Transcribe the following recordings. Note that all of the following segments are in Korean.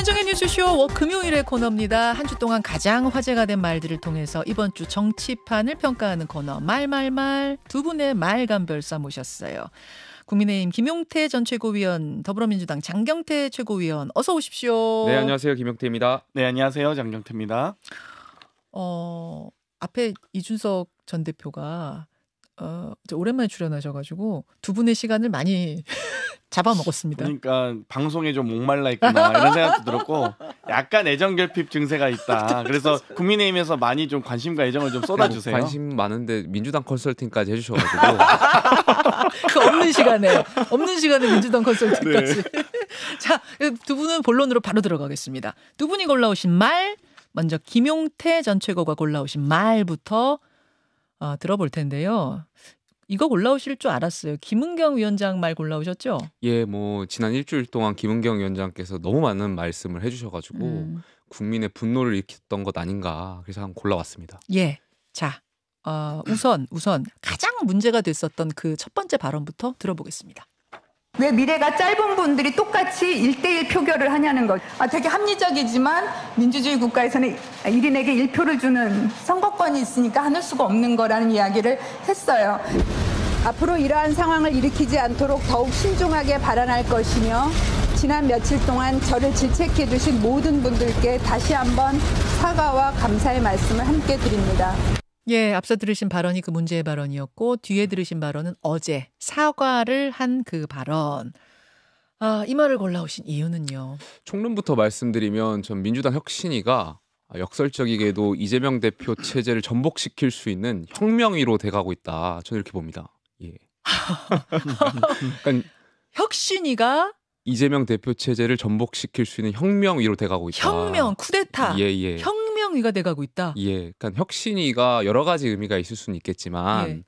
김현정의 뉴스쇼 금요일의 코너입니다. 한 주 동안 가장 화제가 된 말들을 통해서 이번 주 정치판을 평가하는 코너 말말말 두 분의 말감별사 모셨어요. 국민의힘 김용태 전 최고위원, 더불어민주당 장경태 최고위원 어서 오십시오. 네, 안녕하세요. 김용태입니다. 네, 안녕하세요. 장경태입니다. 어, 앞에 이준석 전 대표가 어, 오랜만에 출연하셔가지고 두 분의 시간을 많이 잡아먹었습니다. 그러니까 방송에 좀 목말라 있구나 이런 생각도 들었고 약간 애정 결핍 증세가 있다. 그래서 국민의힘에서 많이 좀 관심과 애정을 좀 쏟아주세요. 관심 많은데 민주당 컨설팅까지 해주셔가지고 그 없는 시간에 없는 시간에 민주당 컨설팅까지. 네. 자두 그 분은 본론으로 바로 들어가겠습니다. 두 분이 골라오신 말 먼저 김용태 전 최고가 골라오신 말부터 아, 들어볼 텐데요. 이거 골라오실 줄 알았어요. 김은경 위원장 말 골라오셨죠? 예, 뭐 지난 일주일 동안 김은경 위원장께서 너무 많은 말씀을 해주셔가지고 음. 국민의 분노를 일으켰던 것 아닌가 그래서 한 골라왔습니다. 예, 자 어, 우선 우선 가장 문제가 됐었던 그 첫 번째 발언부터 들어보겠습니다. 왜 미래가 짧은 분들이 똑같이 일대일 표결을 하냐는 것. 아, 되게 합리적이지만 민주주의 국가에서는 일인에게일표를 주는 선거권이 있으니까 하늘 수가 없는 거라는 이야기를 했어요. 앞으로 이러한 상황을 일으키지 않도록 더욱 신중하게 발언할 것이며 지난 며칠 동안 저를 질책해 주신 모든 분들께 다시 한번 사과와 감사의 말씀을 함께 드립니다. 예, 앞서 들으신 발언이 그 문제의 발언이었고 뒤에 들으신 발언은 어제 사과를 한 그 발언. 아, 이 말을 골라오신 이유는요. 총론부터 말씀드리면 전 민주당 혁신이가 역설적이게도 이재명 대표 체제를 전복시킬 수 있는 혁명위로 돼가고 있다. 저는 이렇게 봅니다. 예. 그러니까 혁신이가 이재명 대표 체제를 전복시킬 수 있는 혁명위로 돼가고 있다. 혁명, 쿠데타. 예, 예. 혁 혁신위가 돼가고 있다. 예, 그러니까 혁신위가 여러 가지 의미가 있을 수는 있겠지만 예.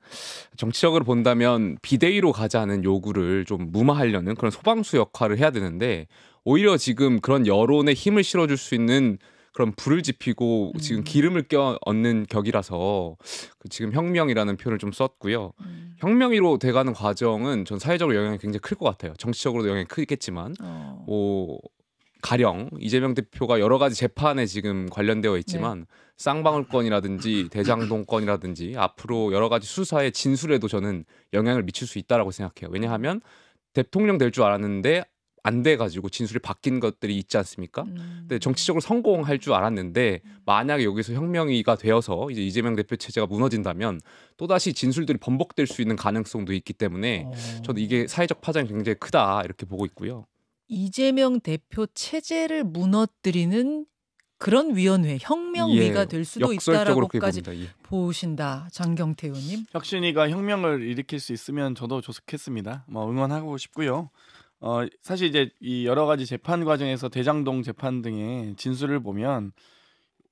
정치적으로 본다면 비대위로 가자는 요구를 좀 무마하려는 그런 소방수 역할을 해야 되는데 오히려 지금 그런 여론에 힘을 실어줄 수 있는 그런 불을 지피고 음. 지금 기름을 껴 얻는 격이라서 그 지금 혁명이라는 표현을 좀 썼고요. 음. 혁명위로 돼가는 과정은 전 사회적으로 영향이 굉장히 클 것 같아요. 정치적으로도 영향이 크겠지만, 어. 오, 뭐 가령 이재명 대표가 여러 가지 재판에 지금 관련되어 있지만 네. 쌍방울권이라든지 대장동권이라든지 앞으로 여러 가지 수사의 진술에도 저는 영향을 미칠 수 있다라고 생각해요. 왜냐하면 대통령 될 줄 알았는데 안 돼가지고 진술이 바뀐 것들이 있지 않습니까? 음. 근데 정치적으로 성공할 줄 알았는데 음. 만약에 여기서 혁명이가 되어서 이제 이재명 대표 체제가 무너진다면 또다시 진술들이 번복될 수 있는 가능성도 있기 때문에 어. 저는 이게 사회적 파장이 굉장히 크다 이렇게 보고 있고요. 이재명 대표 체제를 무너뜨리는 그런 위원회 혁명위가 예, 될 수도 있다라고까지 예. 보신다 장경태 의원님. 혁신위가 혁명을 일으킬 수 있으면 저도 조속했습니다. 뭐 응원하고 싶고요. 어 사실 이제 이 여러 가지 재판 과정에서 대장동 재판 등의 진술을 보면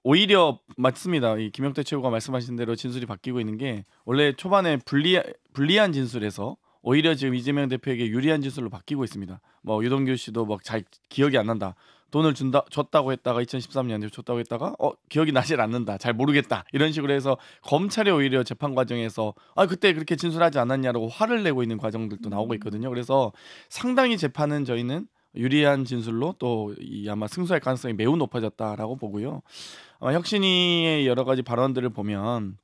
오히려 맞습니다. 이 김영태 최고가 말씀하신 대로 진술이 바뀌고 있는 게 원래 초반에 불리 불리한 진술에서 오히려 지금 이재명 대표에게 유리한 진술로 바뀌고 있습니다. 뭐 유동규 씨도 막 잘 기억이 안 난다. 돈을 준다 줬다고 했다가 2013년에 줬다고 했다가 어 기억이 나질 않는다 잘 모르겠다 이런 식으로 해서 검찰이 오히려 재판 과정에서 아 그때 그렇게 진술하지 않았냐라고 화를 내고 있는 과정들도 음. 나오고 있거든요 그래서 상당히 재판은 저희는 유리한 진술로 또 이 아마 승소할 가능성이 매우 높아졌다라고 보고요 아마 혁신이의 여러 가지 발언들을 보면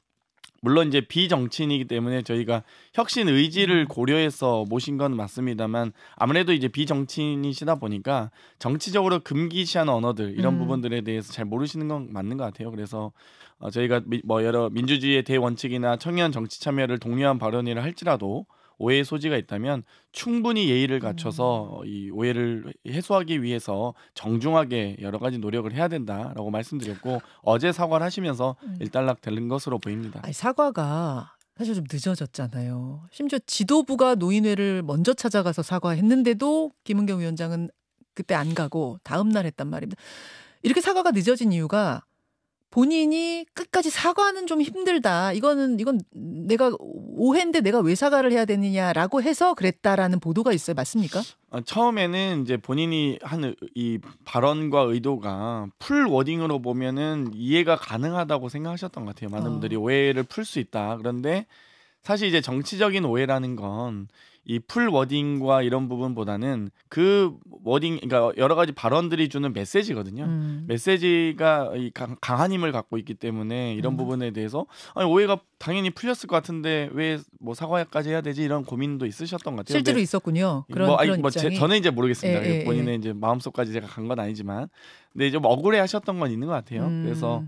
물론 이제 비정치인이기 때문에 저희가 혁신 의지를 음. 고려해서 모신 건 맞습니다만 아무래도 이제 비정치인이시다 보니까 정치적으로 금기시한 언어들 이런 음. 부분들에 대해서 잘 모르시는 건 맞는 것 같아요. 그래서 어, 저희가 뭐 여러 민주주의의 대원칙이나 청년 정치 참여를 독려한 발언이라 할지라도 오해의 소지가 있다면 충분히 예의를 갖춰서 음. 어, 이 오해를 해소하기 위해서 정중하게 여러 가지 노력을 해야 된다라고 말씀드렸고 어제 사과를 하시면서 음. 일단락 되는 것으로 보입니다. 아니, 사과가 사실 좀 늦어졌잖아요. 심지어 지도부가 노인회를 먼저 찾아가서 사과했는데도 김은경 위원장은 그때 안 가고 다음 날 했단 말입니다. 이렇게 사과가 늦어진 이유가 본인이 끝까지 사과는 좀 힘들다. 이거는 이건 내가 오해인데 내가 왜 사과를 해야 되느냐라고 해서 그랬다라는 보도가 있어요. 맞습니까? 아, 처음에는 이제 본인이 하는 이 발언과 의도가 풀 워딩으로 보면은 이해가 가능하다고 생각하셨던 것 같아요. 많은 어. 분들이 오해를 풀 수 있다. 그런데 사실 이제 정치적인 오해라는 건 이풀 워딩과 이런 부분보다는 그 워딩 그러니까 여러 가지 발언들이 주는 메시지거든요. 음. 메시지가 이 강, 한 힘을 갖고 있기 때문에 이런 음. 부분에 대해서 아니, 오해가 당연히 풀렸을 것 같은데 왜 뭐 사과까지 해야 되지 이런 고민도 있으셨던 것 같아요. 실제로 네. 있었군요. 뭐, 그런 뭐, 아니, 그런 뭐 입장이. 제, 저는 이제 모르겠습니다. 예, 예, 본인의 예. 이제 마음속까지 제가 간 건 아니지만 근데 이제 좀 억울해 하셨던 건 있는 것 같아요. 음. 그래서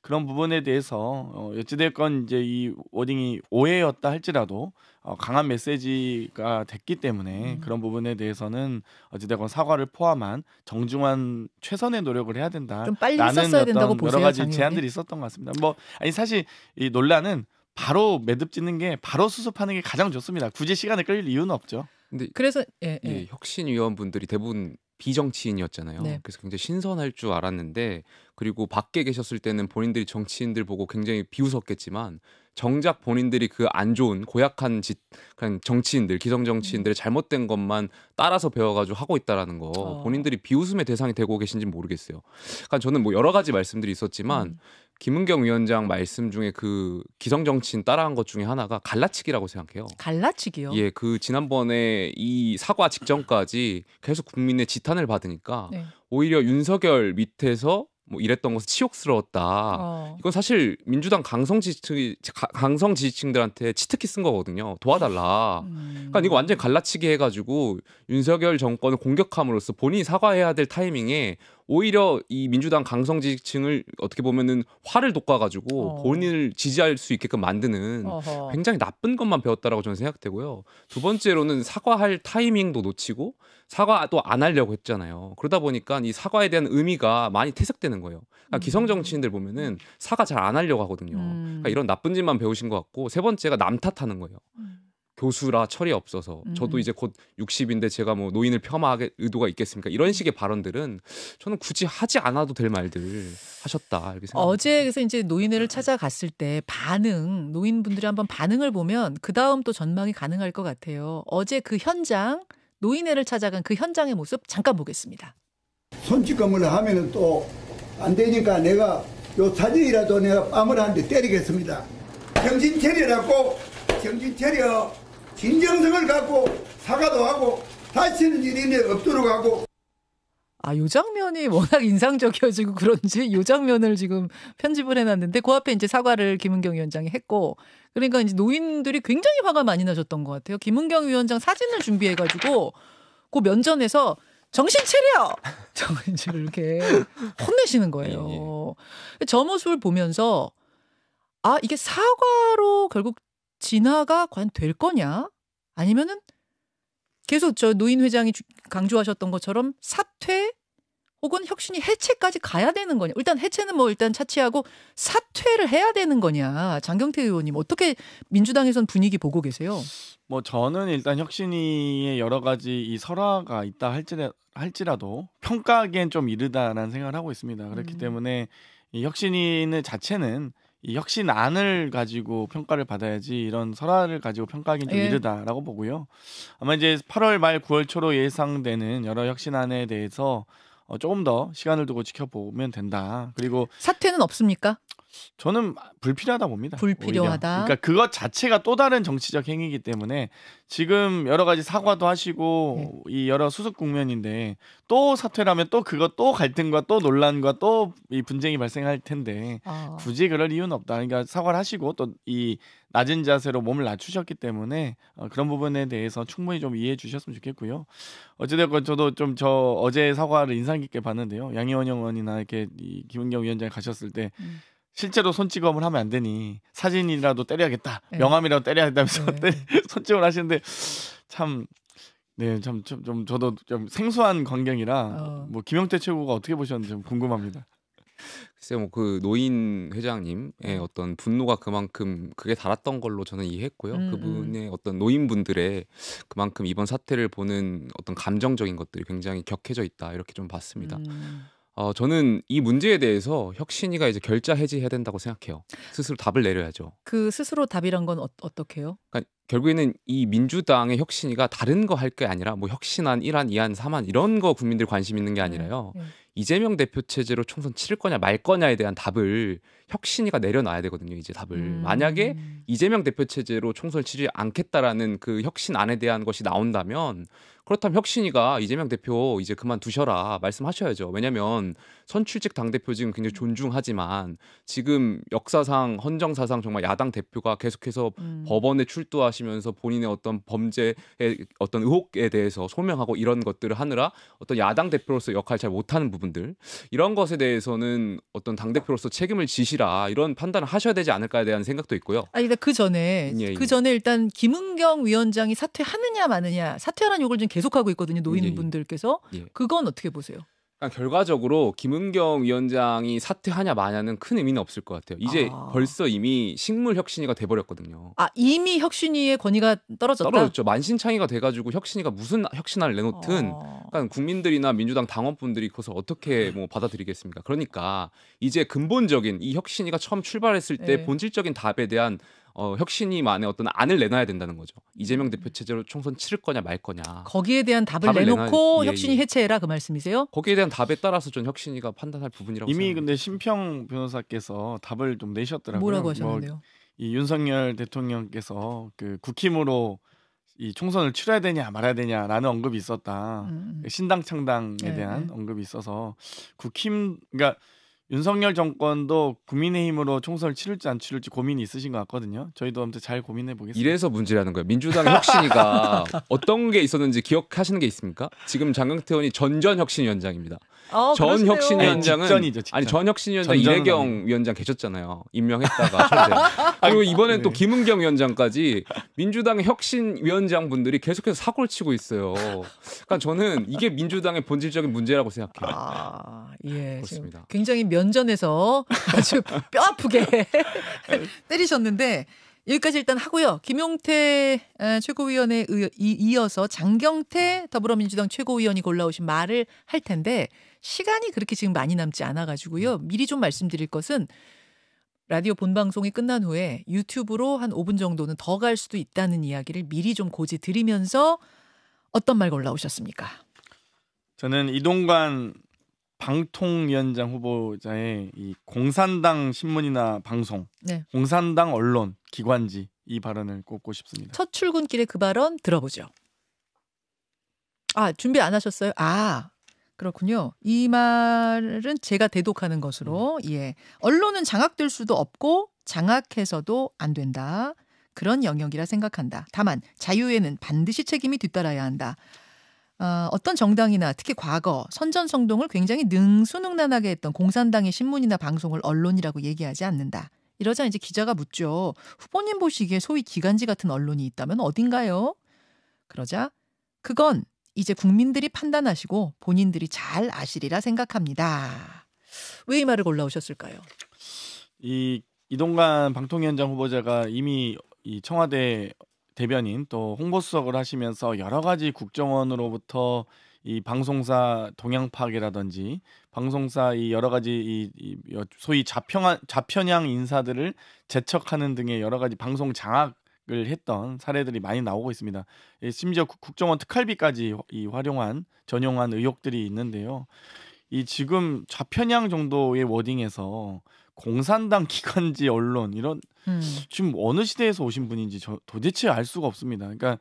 그런 부분에 대해서 어, 어찌됐건 이제 이 워딩이 오해였다 할지라도 어, 강한 메시지가 됐기 때문에 음. 그런 부분에 대해서는 어찌되건 사과를 포함한 정중한 최선의 노력을 해야 된다. 좀 빨리 썼어야 된다고 보세요. 여러 가지 작년에. 제안들이 있었던 것 같습니다. 뭐 아니 사실 이 논란은 바로 매듭 짓는 게 바로 수습하는 게 가장 좋습니다. 굳이 시간을 끌 이유는 없죠. 근데 그래서 예, 예. 예 혁신 위원분들이 대부분 비정치인이었잖아요. 네. 그래서 굉장히 신선할 줄 알았는데 그리고 밖에 계셨을 때는 본인들이 정치인들 보고 굉장히 비웃었겠지만 정작 본인들이 그 안 좋은 고약한 짓 그냥 정치인들 기성 정치인들의 음. 잘못된 것만 따라서 배워가지고 하고 있다라는 거 어. 본인들이 비웃음의 대상이 되고 계신지 모르겠어요. 그러니까 저는 뭐 여러 가지 말씀들이 있었지만 음. 김은경 위원장 말씀 중에 그 기성 정치인 따라한 것 중에 하나가 갈라치기라고 생각해요. 갈라치기요? 예, 그 지난번에 이 사과 직전까지 계속 국민의 지탄을 받으니까 네. 오히려 윤석열 밑에서 뭐 이랬던 것은 치욕스러웠다. 어. 이건 사실 민주당 강성 지지층 강성 지지층들한테 치트키 쓴 거거든요. 도와달라. 음. 그러니까 이거 완전 갈라치기 해가지고 윤석열 정권을 공격함으로써 본인이 사과해야 될 타이밍에 오히려 이 민주당 강성 지지층을 어떻게 보면은 화를 돋궈가지고 어. 본인을 지지할 수 있게끔 만드는 어허. 굉장히 나쁜 것만 배웠다라고 저는 생각되고요. 두 번째로는 사과할 타이밍도 놓치고 사과도 안 하려고 했잖아요. 그러다 보니까 이 사과에 대한 의미가 많이 퇴색되는 거예요. 그러니까 음. 기성 정치인들 보면은 사과 잘 안 하려고 하거든요. 그러니까 음. 이런 나쁜 짓만 배우신 것 같고 세 번째가 남 탓하는 거예요. 음. 교수라 철이 없어서 음. 저도 이제 곧 60인데 제가 뭐 노인을 폄하하게 의도가 있겠습니까? 이런 식의 발언들은 저는 굳이 하지 않아도 될 말들 하셨다 이렇게 생각. 어제 그래서 이제 노인회를 찾아갔을 때 반응 노인분들이 한번 반응을 보면 그 다음 또 전망이 가능할 것 같아요. 어제 그 현장 노인회를 찾아간 그 현장의 모습 잠깐 보겠습니다. 손짓검을 하면은 또 안 되니까 내가 요 사진이라도 내가 뺨을 한대 때리겠습니다. 정신 차려라고 정신 차려. 진정성을 갖고 사과도 하고 다시는 일이 없도록 하고. 아, 요 장면이 워낙 인상적이어지고 그런지 요 장면을 지금 편집을 해놨는데 그 앞에 이제 사과를 김은경 위원장이 했고 그러니까 이제 노인들이 굉장히 화가 많이 나셨던 것 같아요. 김은경 위원장 사진을 준비해가지고 그 면전에서 정신 차려! 정신을 이렇게 혼내시는 거예요. 예, 예. 그 저 모습을 보면서 아, 이게 사과로 결국 진화가 과연 될 거냐? 아니면은 계속 저 노인 회장이 강조하셨던 것처럼 사퇴 혹은 혁신이 해체까지 가야 되는 거냐? 일단 해체는 뭐 일단 차치하고 사퇴를 해야 되는 거냐? 장경태 의원님 어떻게 민주당에선 분위기 보고 계세요? 뭐 저는 일단 혁신이의 여러 가지 이 설화가 있다 할지라, 도 평가하기엔 좀 이르다라는 생각을 하고 있습니다. 그렇기 음. 때문에 이 혁신이는 자체는 이 혁신 안을 가지고 평가를 받아야지 이런 설화를 가지고 평가하기는 좀 예. 이르다라고 보고요. 아마 이제 8월 말 9월 초로 예상되는 여러 혁신안에 대해서 어, 조금 더 시간을 두고 지켜보면 된다. 그리고 사퇴는 없습니까? 저는 불필요하다 봅니다. 불필요하다. 오히려. 그러니까 그것 자체가 또 다른 정치적 행위이기 때문에 지금 여러 가지 사과도 하시고 네. 이 여러 수습 국면인데 또 사퇴라면 또 그것 또 갈등과 또 논란과 또 이 분쟁이 발생할 텐데 아. 굳이 그럴 이유는 없다. 그러니까 사과를 하시고 또 이 낮은 자세로 몸을 낮추셨기 때문에 어, 그런 부분에 대해서 충분히 좀 이해해 주셨으면 좋겠고요. 어찌됐건 저도 좀 저 어제 사과를 인상 깊게 봤는데요. 양희원 의원이나 이렇게 이 김은경 위원장이 가셨을 때 음. 실제로 손찌검을 하면 안 되니 사진이라도 때려야겠다 네. 명함이라도 때려야겠다면서 네. 손찌검을 하시는데 참 네, 참, 좀, 좀, 저도 좀 생소한 광경이라, 어. 뭐, 김영태 최고가 어떻게 보셨는지 좀 궁금합니다. 글쎄, 뭐, 그 노인 회장님의 예, 네. 어떤 분노가 그만큼 그게 달았던 걸로 저는 이해했고요. 음, 그분의 음. 어떤 노인분들의 그만큼 이번 사태를 보는 어떤 감정적인 것들이 굉장히 격해져 있다, 이렇게 좀 봤습니다. 음. 어, 저는 이 문제에 대해서 혁신이가 이제 결자 해지해야 된다고 생각해요. 스스로 답을 내려야죠. 그 스스로 답이란 건 어, 어떻게요? 그러니까 결국에는 이 민주당의 혁신이가 다른 거 할 게 아니라 뭐 혁신안 1안 2안 3안 이런 거 국민들 관심 있는 게 네, 아니라요. 네, 네. 이재명 대표 체제로 총선 치를 거냐 말 거냐에 대한 답을 혁신이가 내려놔야 되거든요. 이제 답을 음. 만약에 이재명 대표 체제로 총선 치지 않겠다라는 그 혁신안에 대한 것이 나온다면 그렇다면 혁신이가 이재명 대표 이제 그만두셔라 말씀하셔야죠. 왜냐면 선출직 당대표직은 굉장히 음. 존중하지만 지금 역사상 헌정사상 정말 야당 대표가 계속해서 음. 법원에 출두하시면서 본인의 어떤 범죄의 어떤 의혹에 대해서 소명하고 이런 것들을 하느라 어떤 야당 대표로서 역할 을잘 못하는 부분들 이런 것에 대해서는 어떤 당 대표로서 책임을 지시라 이런 판단을 하셔야 되지 않을까에 대한 생각도 있고요. 아일그 전에 예, 예, 그 전에 일단 김은경 위원장이 사퇴하느냐 마느냐 사퇴하라는 욕을 지금 계속하고 있거든요 예, 예, 노인분들께서 예, 그건 어떻게 보세요? 그러니까 결과적으로 김은경 위원장이 사퇴하냐 마냐는 큰 의미는 없을 것 같아요. 이제 아. 벌써 이미 식물 혁신이가 돼버렸거든요. 아 이미 혁신이의 권위가 떨어졌다. 떨어졌죠. 만신창이가 돼가지고 혁신이가 무슨 혁신안을 내놓든, 어. 그러니까 국민들이나 민주당 당원분들이 그것을 어떻게 네. 뭐 받아들이겠습니까? 그러니까 이제 근본적인 이 혁신이가 처음 출발했을 때 네. 본질적인 답에 대한 어, 혁신이만에 어떤 안을 내놔야 된다는 거죠. 이재명 음. 대표 체제로 총선 치를 거냐 말 거냐. 거기에 대한 답을, 답을 내놓고 내놔야... 예, 혁신이 예. 해체해라 그 말씀이세요? 거기에 대한 답에 따라서 좀 혁신위가 판단할 부분이라고 이미 생각합니다. 근데 심평 변호사께서 답을 좀 내셨더라고요. 뭐라고 뭐 하셨는데요? 뭐이 윤석열 대통령께서 그 국힘으로 이 총선을 치러야 되냐 말아야 되냐라는 언급이 있었다. 음. 음. 신당 창당에 네, 대한 네. 언급이 있어서 국힘 그러니까 윤석열 정권도 국민의힘으로 총선을 치를지 안 치를지 고민이 있으신 것 같거든요. 저희도 아무튼 잘 고민해 보겠습니다. 이래서 문제라는 거예요. 민주당의 혁신이가 어떤 게 있었는지 기억하시는 게 있습니까? 지금 장경태 의원이 전전 혁신위원장입니다. 어, 전혁신 위원장은 네, 아니, 아니 전혁신 위원장 이래경 위원장 계셨잖아요. 임명했다가 그리고 이번엔 네. 또 김은경 위원장까지 민주당의 혁신 위원장 분들이 계속해서 사고를 치고 있어요. 그러니까 저는 이게 민주당의 본질적인 문제라고 생각해요. 아, 예. 그렇습니다. 굉장히 면전에서 아주 뼈 아프게 때리셨는데 여기까지 일단 하고요. 김용태 최고위원에 이어서 장경태 더불어민주당 최고위원이 골라오신 말을 할 텐데 시간이 그렇게 지금 많이 남지 않아가지고요. 미리 좀 말씀드릴 것은 라디오 본방송이 끝난 후에 유튜브로 한 5분 정도는 더 갈 수도 있다는 이야기를 미리 좀 고지 드리면서 어떤 말 골라오셨습니까? 저는 이동관 방통위원장 후보자의 이 공산당 신문이나 방송, 네. 공산당 언론 기관지 이 발언을 꼽고 싶습니다. 첫 출근길에 그 발언 들어보죠. 아 준비 안 하셨어요? 아 그렇군요. 이 말은 제가 대독하는 것으로 음. 예 언론은 장악될 수도 없고 장악해서도 안 된다. 그런 영역이라 생각한다. 다만 자유에는 반드시 책임이 뒤따라야 한다. 어, 어떤 정당이나 특히 과거 선전성동을 굉장히 능수능란하게 했던 공산당의 신문이나 방송을 언론이라고 얘기하지 않는다. 이러자 이제 기자가 묻죠. 후보님 보시기에 소위 기간지 같은 언론이 있다면 어딘가요? 그러자 그건 이제 국민들이 판단하시고 본인들이 잘 아시리라 생각합니다. 왜 이 말을 골라오셨을까요? 이 이동관 방통위원장 후보자가 이미 이 청와대 대변인 또 홍보수석을 하시면서 여러 가지 국정원으로부터 이 방송사 동향 파악이라든지 방송사 이 여러 가지 이, 소위 좌평한 좌편향 인사들을 재척하는 등의 여러 가지 방송 장악 을 했던 사례들이 많이 나오고 있습니다. 예, 심지어 국정원 특활비까지 이 활용한 전용한 의혹들이 있는데요. 이 지금 좌편향 정도의 워딩에서 공산당 기관지 언론 이런 음. 지금 어느 시대에서 오신 분인지 저, 도대체 알 수가 없습니다. 그러니까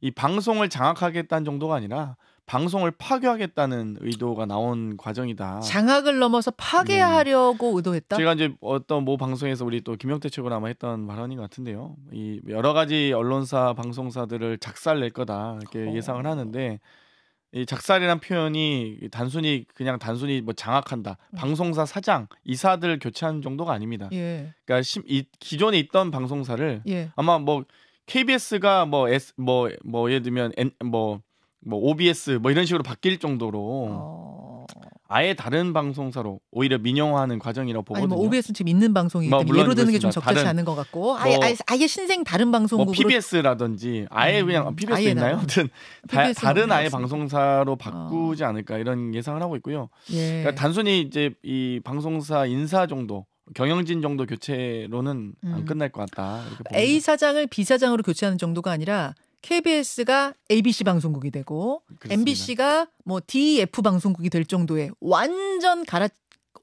이 방송을 장악하겠다는 정도가 아니라 방송을 파괴하겠다는 의도가 나온 과정이다. 장악을 넘어서 파괴하려고 네. 의도했다. 제가 이제 어떤 모 방송에서 우리 또 김영태 최고나 아마 했던 발언인 것 같은데요. 이 여러 가지 언론사 방송사들을 작살낼 거다 이렇게 어. 예상을 하는데 이 작살이란 표현이 단순히 그냥 단순히 뭐 장악한다 음. 방송사 사장 이사들 교체하는 정도가 아닙니다. 예. 그러니까 심, 이, 기존에 있던 방송사를 예. 아마 뭐 KBS가 뭐 S 뭐뭐 뭐 예를 들면 N, 뭐, 뭐 OBS 뭐 이런 식으로 바뀔 정도로 어... 아예 다른 방송사로 오히려 민영화하는 과정이라고 보거든요. 아니, 뭐 OBS는 지금 있는 방송이기 뭐 때문에 뭐, 예로 드는 게 좀 적절치 다른, 않은 것 같고 뭐 아예, 아예, 신생 다른 방송국으로 뭐 PBS라든지 아예 음, 그냥 PBS 아예 있나요? 아무튼 다, 른 아예 방송사로 어. 바꾸지 어. 않을까 이런 예상을 하고 있고요. 예. 그러니까 단순히 이제 이 방송사 인사 정도 경영진 정도 교체로는 음. 안 끝날 것 같다. A 사장을 B 사장으로 교체하는 정도가 아니라 KBS가 ABC 방송국이 되고 그렇습니다. MBC가 뭐 DF e 방송국이 될 정도의 완전 갈아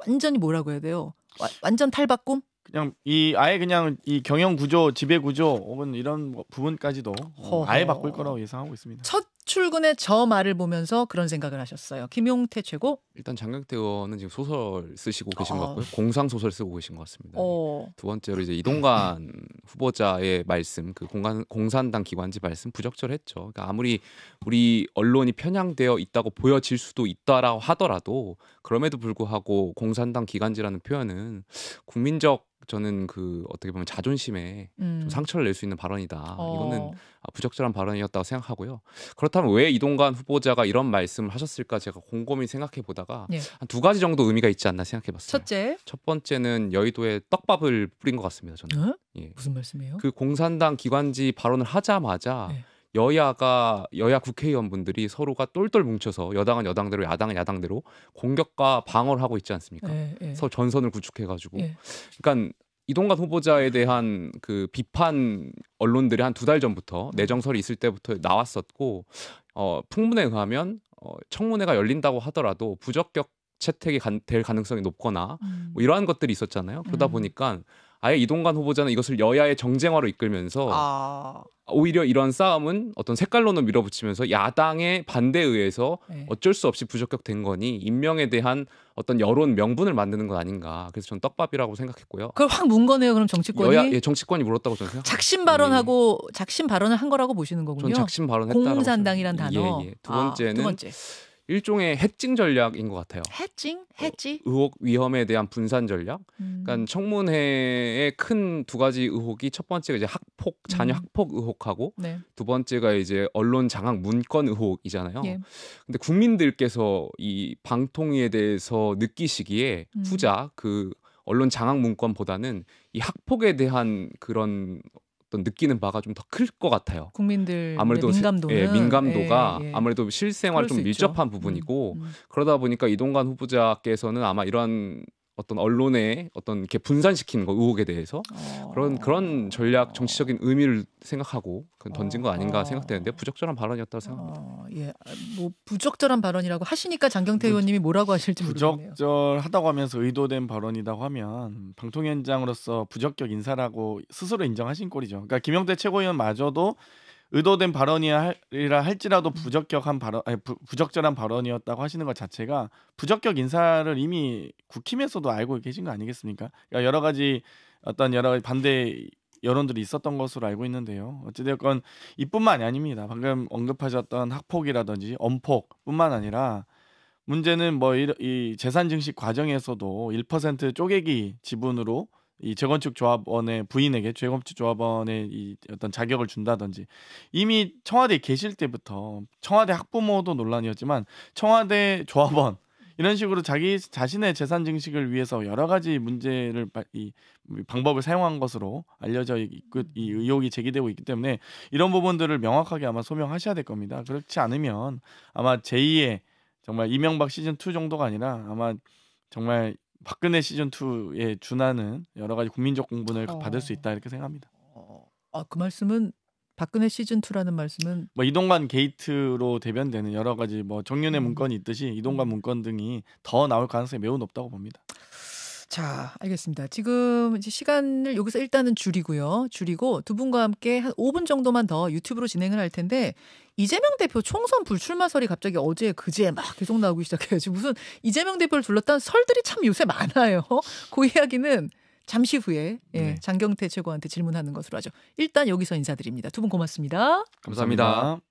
완전히 뭐라고 해야 돼요? 와, 완전 탈바꿈? 그냥 이 아예 그냥 이 경영 구조, 지배 구조 혹은 이런 부분까지도 허허. 아예 바꿀 거라고 예상하고 있습니다. 첫 출근의 저 말을 보면서 그런 생각을 하셨어요. 김용태 최고. 일단 장경태 의원은 지금 소설 쓰시고 계신 아. 것 같고요. 공상 소설 쓰고 계신 것 같습니다. 어. 두 번째로 이제 이동관 후보자의 말씀, 그 공간, 공산당 기관지 말씀 부적절했죠. 그러니까 아무리 우리 언론이 편향되어 있다고 보여질 수도 있다라고 하더라도 그럼에도 불구하고 공산당 기관지라는 표현은 국민적 저는 그 어떻게 보면 자존심에 음. 좀 상처를 낼 수 있는 발언이다. 어. 이거는 아, 부적절한 발언이었다고 생각하고요. 그렇다 참왜 이동관 후보자가 이런 말씀을 하셨을까 제가 곰곰이 생각해 보다가 예. 한두 가지 정도 의미가 있지 않나 생각해 봤어요. 첫째. 첫 번째는 여의도에 떡밥을 뿌린 것 같습니다. 저는. 어? 예. 무슨 말씀이에요? 그 공산당 기관지 발언을 하자마자 예. 여야가 여야 국회의원분들이 서로가 똘똘 뭉쳐서 여당은 여당대로 야당은 야당대로 공격과 방어를 하고 있지 않습니까? 예, 예. 서 전선을 구축해 가지고 예. 그러니까 이동갑 후보자에 대한 그 비판 언론들이 한 두 달 전부터 음. 내정설이 있을 때부터 나왔었고 어, 풍문에 의하면 어, 청문회가 열린다고 하더라도 부적격 채택이 간, 될 가능성이 높거나 음. 뭐 이러한 것들이 있었잖아요. 그러다 음. 보니까 아예 이동관 후보자는 이것을 여야의 정쟁화로 이끌면서 아... 오히려 이런 싸움은 어떤 색깔론을 밀어붙이면서 야당의 반대에 의해서 네. 어쩔 수 없이 부적격된 거니 임명에 대한 어떤 여론 명분을 만드는 건 아닌가. 그래서 저는 떡밥이라고 생각했고요. 그걸 확문 거네요. 그럼 정치권이 여야, 예, 정치권이 물었다고 저는 생각. 작심 발언하고 음. 작심 발언을 한 거라고 보시는 거군요. 전 작심 발언했다고 공산당이란 단어. 예, 예. 두 번째는 아, 두 번째. 일종의 해칭 전략인 것 같아요. 해칭? 어, 해지? 어, 의혹 위험에 대한 분산 전략. 음. 그러니까 청문회의 큰 두 가지 의혹이 첫 번째가 이제 학폭 자녀 음. 학폭 의혹하고 네. 두 번째가 이제 언론 장악 문건 의혹이잖아요. 예. 근데 국민들께서 이 방통위에 대해서 느끼시기에 음. 후자 그 언론 장악 문건보다는 이 학폭에 대한 그런 어떤 느끼는 바가 좀 더 클 것 같아요. 국민들 아무래도 민감도는 예, 민감도가 예, 예. 아무래도 실생활 좀 밀접한 있죠. 부분이고 음, 음. 그러다 보니까 이동관 후보자께서는 아마 이러한 어떤 언론에 어떤 이렇게 분산시키는 거 의혹에 대해서 어... 그런 그런 전략 어. 정치적인 의미를 생각하고 던진 거 아닌가 어. 생각되는데 부적절한 발언이었다고 생각합니다. 어... 예, 뭐 부적절한 발언이라고 하시니까 장경태 의원님이 뭐라고 하실지 모르겠네요. 부적절하다고 하면서 의도된 발언이라고 하면 방통위원장으로서 부적격 인사라고 스스로 인정하신 꼴이죠. 그러니까 김영태 최고위원마저도 의도된 발언이라 할지라도 음. 부적격한 발언 아니 부, 부적절한 발언이었다고 하시는 것 자체가 부적격 인사를 이미 국힘에서도 알고 계신 거 아니겠습니까? 그러니까 여러 가지 어떤 여러 가지 반대 여론들이 있었던 것으로 알고 있는데요. 어찌되었건 이뿐만이 아닙니다. 방금 언급하셨던 학폭이라든지 엄폭뿐만 아니라 문제는 뭐이 재산 증식 과정에서도 1% 쪼개기 지분으로 이 재건축 조합원의 부인에게 재건축 조합원의 이 어떤 자격을 준다든지 이미 청와대에 계실 때부터 청와대 학부모도 논란이었지만 청와대 조합원 이런 식으로 자기 자신의 재산 증식을 위해서 여러 가지 문제를 이 방법을 사용한 것으로 알려져 있고 이 의혹이 제기되고 있기 때문에 이런 부분들을 명확하게 아마 소명하셔야 될 겁니다. 그렇지 않으면 아마 제2의 정말 이명박 시즌 2 정도가 아니라 아마 정말 박근혜 시즌 2에 준하는 여러 가지 국민적 공분을 어. 받을 수 있다 이렇게 생각합니다. 어, 아, 그 말씀은 박근혜 시즌 2라는 말씀은 뭐 이동관 게이트로 대변되는 여러 가지 뭐 정윤회 음. 문건이 있듯이 이동관 음. 문건 등이 더 나올 가능성이 매우 높다고 봅니다. 자, 알겠습니다. 지금 이제 시간을 여기서 일단은 줄이고요. 줄이고 두 분과 함께 한 5분 정도만 더 유튜브로 진행을 할 텐데 이재명 대표 총선 불출마설이 갑자기 어제 그제 막 계속 나오기 시작해요. 지금 무슨 이재명 대표를 둘러싼 설들이 참 요새 많아요. 그 이야기는 잠시 후에 예, 네. 장경태 최고한테 질문하는 것으로 하죠. 일단 여기서 인사드립니다. 두 분 고맙습니다 감사합니다. 감사합니다.